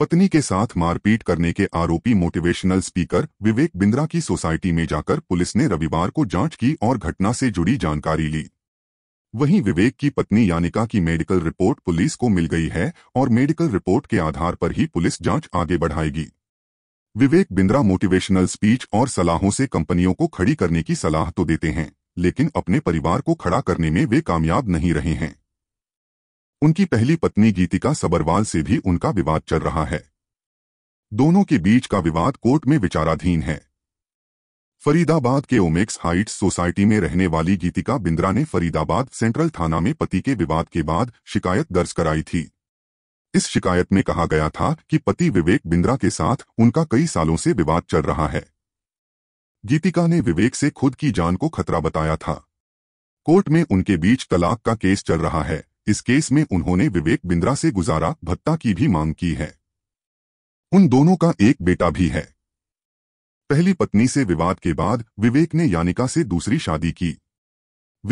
पत्नी के साथ मारपीट करने के आरोपी मोटिवेशनल स्पीकर विवेक बिंद्रा की सोसाइटी में जाकर पुलिस ने रविवार को जांच की और घटना से जुड़ी जानकारी ली वहीं विवेक की पत्नी यानिका की मेडिकल रिपोर्ट पुलिस को मिल गई है और मेडिकल रिपोर्ट के आधार पर ही पुलिस जांच आगे बढ़ाएगी विवेक बिंद्रा मोटिवेशनल स्पीच और सलाहों से कंपनियों को खड़ी करने की सलाह तो देते हैं लेकिन अपने परिवार को खड़ा करने में वे कामयाब नहीं रहे हैं उनकी पहली पत्नी गीतिका सबरवाल से भी उनका विवाद चल रहा है दोनों के बीच का विवाद कोर्ट में विचाराधीन है फरीदाबाद के ओमेक्स हाइट्स सोसाइटी में रहने वाली गीतिका बिंद्रा ने फरीदाबाद सेंट्रल थाना में पति के विवाद के बाद शिकायत दर्ज कराई थी इस शिकायत में कहा गया था कि पति विवेक बिंद्रा के साथ उनका कई सालों से विवाद चल रहा है गीतिका ने विवेक से खुद की जान को खतरा बताया था कोर्ट में उनके बीच तलाक का केस चल रहा है इस केस में उन्होंने विवेक बिंद्रा से गुजारा भत्ता की भी मांग की है उन दोनों का एक बेटा भी है पहली पत्नी से विवाद के बाद विवेक ने यानिका से दूसरी शादी की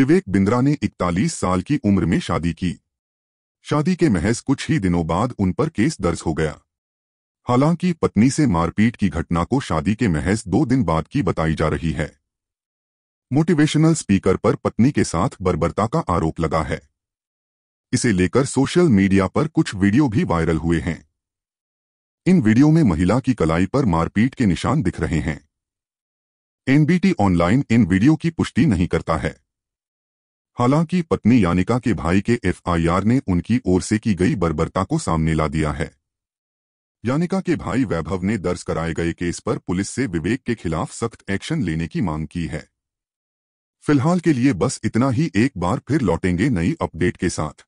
विवेक बिंद्रा ने 41 साल की उम्र में शादी की शादी के महज कुछ ही दिनों बाद उन पर केस दर्ज हो गया हालांकि पत्नी से मारपीट की घटना को शादी के महज दो दिन बाद की बताई जा रही है मोटिवेशनल स्पीकर पर पत्नी के साथ बर्बरता का आरोप लगा है इसे लेकर सोशल मीडिया पर कुछ वीडियो भी वायरल हुए हैं इन वीडियो में महिला की कलाई पर मारपीट के निशान दिख रहे हैं एनबीटी ऑनलाइन इन वीडियो की पुष्टि नहीं करता है हालांकि पत्नी यानिका के भाई के एफआईआर ने उनकी ओर से की गई बर्बरता को सामने ला दिया है यानिका के भाई वैभव ने दर्ज कराए गए केस पर पुलिस से विवेक के खिलाफ सख्त एक्शन लेने की मांग की है फिलहाल के लिए बस इतना ही एक बार फिर लौटेंगे नई अपडेट के साथ